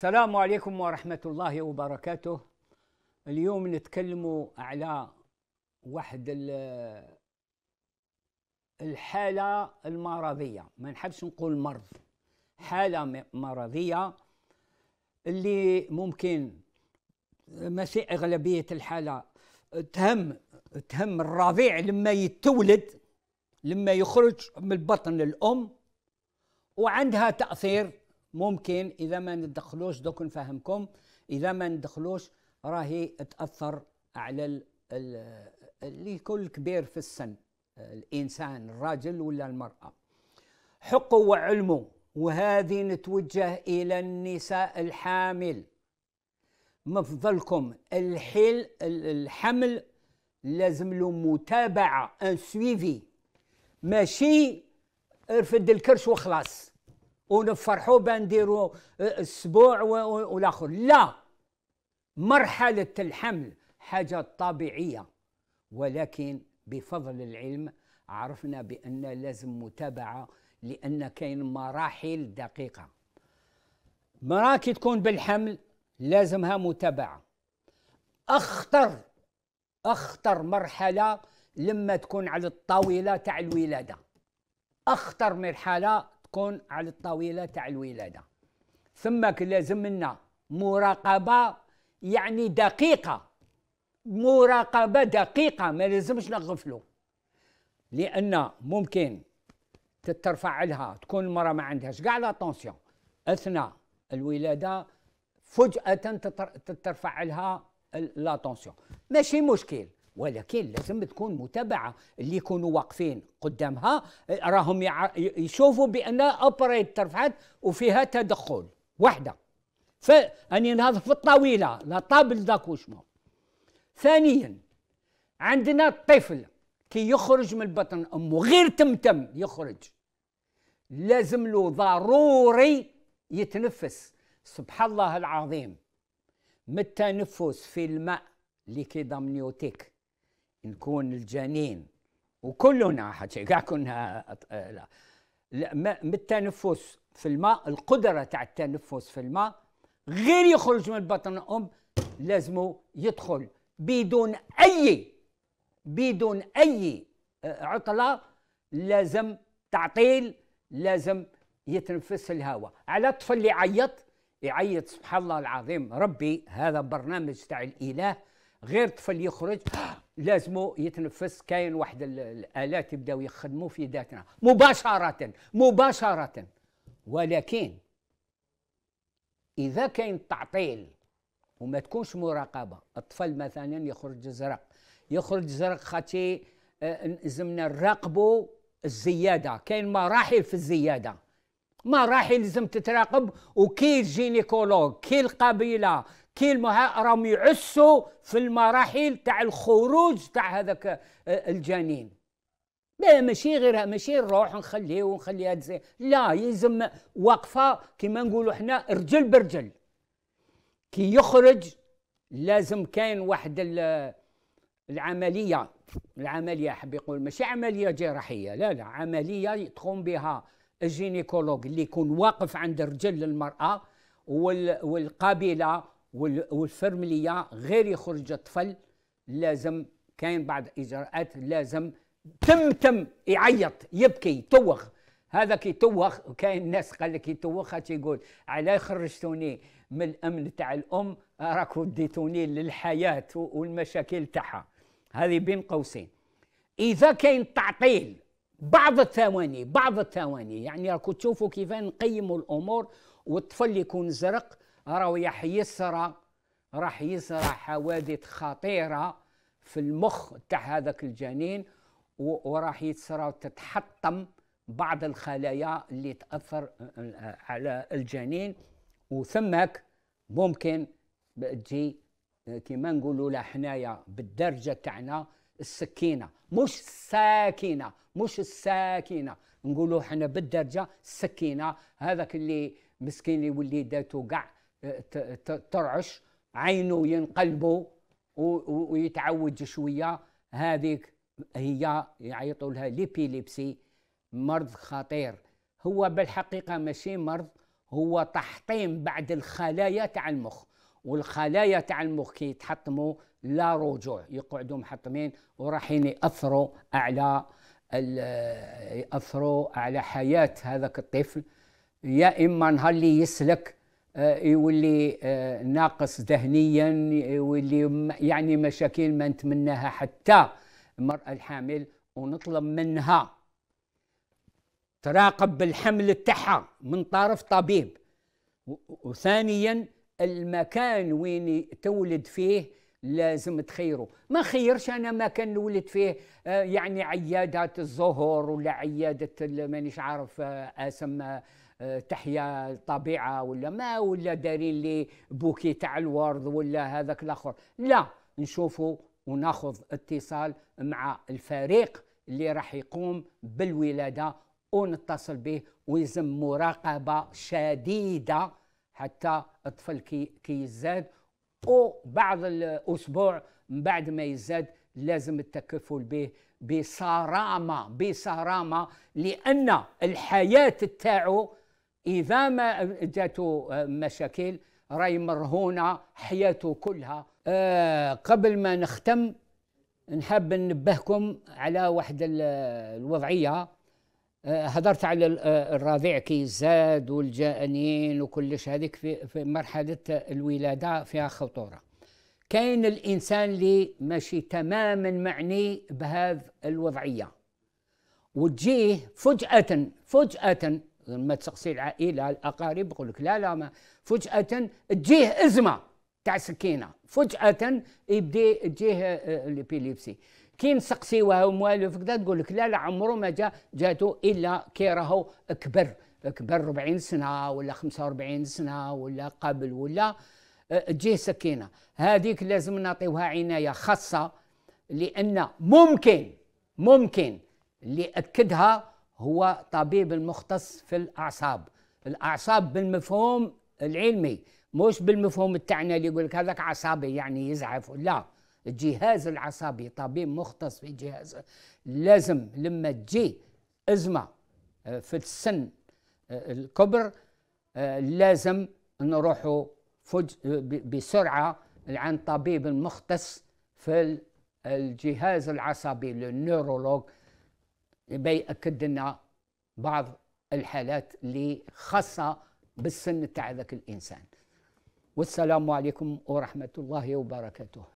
السلام عليكم ورحمة الله وبركاته اليوم نتكلم على واحد الحالة المرضية ما نحبش نقول مرض حالة مرضية اللي ممكن ماشي أغلبية الحالة تهم تهم الرضيع لما يتولد لما يخرج من بطن الأم وعندها تأثير ممكن اذا ما ندخلوش دوك نفهمكم اذا ما ندخلوش راهي تاثر على اللي كل كبير في السن الانسان الراجل ولا المراه حقه وعلمه وهذه نتوجه الى النساء الحامل من فضلكم الحمل لازم له متابعه ان سويفي ماشي ارفد الكرش وخلاص ونفرحوا بنديروا آه، اسبوع والاخر لا مرحله الحمل حاجه طبيعيه ولكن بفضل العلم عرفنا بان لازم متابعه لان كاين مراحل دقيقه مراه كي تكون بالحمل لازمها متابعه اخطر اخطر مرحله لما تكون على الطاوله تاع الولاده اخطر مرحله تكون على الطاوله تاع الولاده ثم لازم لنا مراقبه يعني دقيقه مراقبه دقيقه ما لازمش نغفلو لان ممكن تترفع لها تكون المراه ما عندهاش كاع لاتونسيون اثناء الولاده فجاه تترفع لها لاتونسيون ماشي مشكل ولكن لازم تكون متابعه اللي يكونوا واقفين قدامها راهم يشوفوا بان اوبريت ترفعت وفيها تدخل واحده فاني نهض في الطاوله لا طابل داكوشمون ثانيا عندنا الطفل كي يخرج من بطن امه غير تمتم يخرج لازم له ضروري يتنفس سبحان الله العظيم من التنفس في الماء ليكيدامنيوتيك نكون الجنين وكلنا حتى كاع كنا آه، لا, لا من التنفس في الماء القدره تاع التنفس في الماء غير يخرج من بطن الام لازمه يدخل بدون اي بدون اي آه، عطله لازم تعطيل لازم يتنفس الهواء على الطفل اللي عيط يعيط سبحان الله العظيم ربي هذا برنامج تاع الاله غير طفل يخرج لازمو يتنفس كاين واحد الالات يبداو يخدموا في ذاتنا مباشره مباشره ولكن اذا كاين تعطيل وما تكونش مراقبه الطفل مثلا يخرج زرق يخرج زرق خاتي لازمنا آه، نراقبوا الزياده كاين مراحل في الزياده مراحل لازم تتراقب وكي الجينيكولوج كي القبيله كيما راهم يعسوا في المراحل تاع الخروج تاع هذاك آه، الجنين لا ماشي غير ماشي نروح نخليه ونخليها تزين لا يلزم وقفه كما نقولوا حنا رجل برجل كي يخرج لازم كاين واحد العمليه العمليه حب يقول ماشي عمليه جراحيه لا لا عمليه تقوم بها الجينيكولوج اللي يكون واقف عند رجل المراه والقابله والفرمليه غير يخرج الطفل لازم كاين بعض الاجراءات لازم تم تم يعيط يبكي يتوخ هذا كي يتوخ كاين ناس قال لك يتوخ تيقول علاه خرجتوني من الامن تاع الام راك وديتوني للحياه والمشاكل تاعها هذه بين قوسين اذا كاين تعطيل بعض الثواني بعض الثواني يعني راكم تشوفوا كيف نقيموا الامور والطفل يكون زرق راهو راح يسرى راح يسرى حوادث خطيره في المخ تاع هذاك الجنين وراح يتسرى وتتحطم بعض الخلايا اللي تاثر آه، آه، على الجنين وثمك ممكن تجي آه، كما نقولوا لها حنايا بالدرجه تاعنا السكينه مش الساكنه مش الساكنه نقولوا حنا بالدرجه السكينه هذاك اللي مسكين اللي وليداتو قاع ترعش عينه ينقلبوا ويتعوج شويه هذيك هي يعيطوا يعني لها ليبيليبسي مرض خطير هو بالحقيقه ماشي مرض هو تحطيم بعد الخلايا تاع المخ والخلايا تاع المخ كي يتحطموا لا رجوع يقعدوا محطمين وراحين ياثروا على ياثروا على حياه هذاك الطفل يا اما نهار اللي يسلك آه، يولي آه، ناقص ذهنيا يولي يعني مشاكل ما نتمناها حتى المرأة الحامل ونطلب منها تراقب بالحمل تاعها من طرف طبيب وثانيا المكان وين تولد فيه لازم تخيره ما خيرش انا مكان نولد فيه آه، يعني عيادات الزهور ولا عياده مانيش عارف اسم آه، تحيا الطبيعه ولا ما ولا دارين لي بوكي تاع الورد ولا هذاك الاخر لا نشوفوا وناخذ اتصال مع الفريق اللي راح يقوم بالولاده ونتصل به ويلزم مراقبه شديده حتى الطفل كي يزاد وبعض الاسبوع من بعد ما يزاد لازم التكفل به بصرامه بصرامه لان الحياه تاعو اذا ما جاتوا آه، مشاكل راهي مرهونه حياته كلها آه قبل ما نختم نحب ننبهكم على واحد آه، الوضعيه آه على آه، الرضيع كي زاد والجانين وكلش هذيك في, في مرحله الولاده فيها خطوره كاين الانسان اللي ماشي تماما معني بهذه الوضعيه وتجيه فجاه فجاه لما تسقسي العائله الاقارب يقول لك لا لا ما فجاه تجيه ازمه تاع سكينه فجاه يبدا تجيه آه، الابيليبسي كي نسقسيوها موالف كذا تقول لك لا لا عمره ما جا جاتو الا كي راهو كبر كبر 40 سنه ولا 45 سنه ولا قبل ولا آه، تجيه سكينه هذيك لازم نعطيوها عنايه خاصه لان ممكن ممكن اللي اكدها هو طبيب المختص في الاعصاب الاعصاب بالمفهوم العلمي مش بالمفهوم تاعنا اللي يقول لك هذاك عصابي يعني يزعف لا الجهاز العصبي طبيب مختص في جهاز لازم لما تجي ازمه آه، في السن آه، الكبر آه، لازم نروحوا فج بسرعه عند طبيب مختص في الجهاز العصبي للنيورولوج بيأكد لنا بعض الحالات اللي خاصة بالسن تاع ذاك الإنسان والسلام عليكم ورحمة الله وبركاته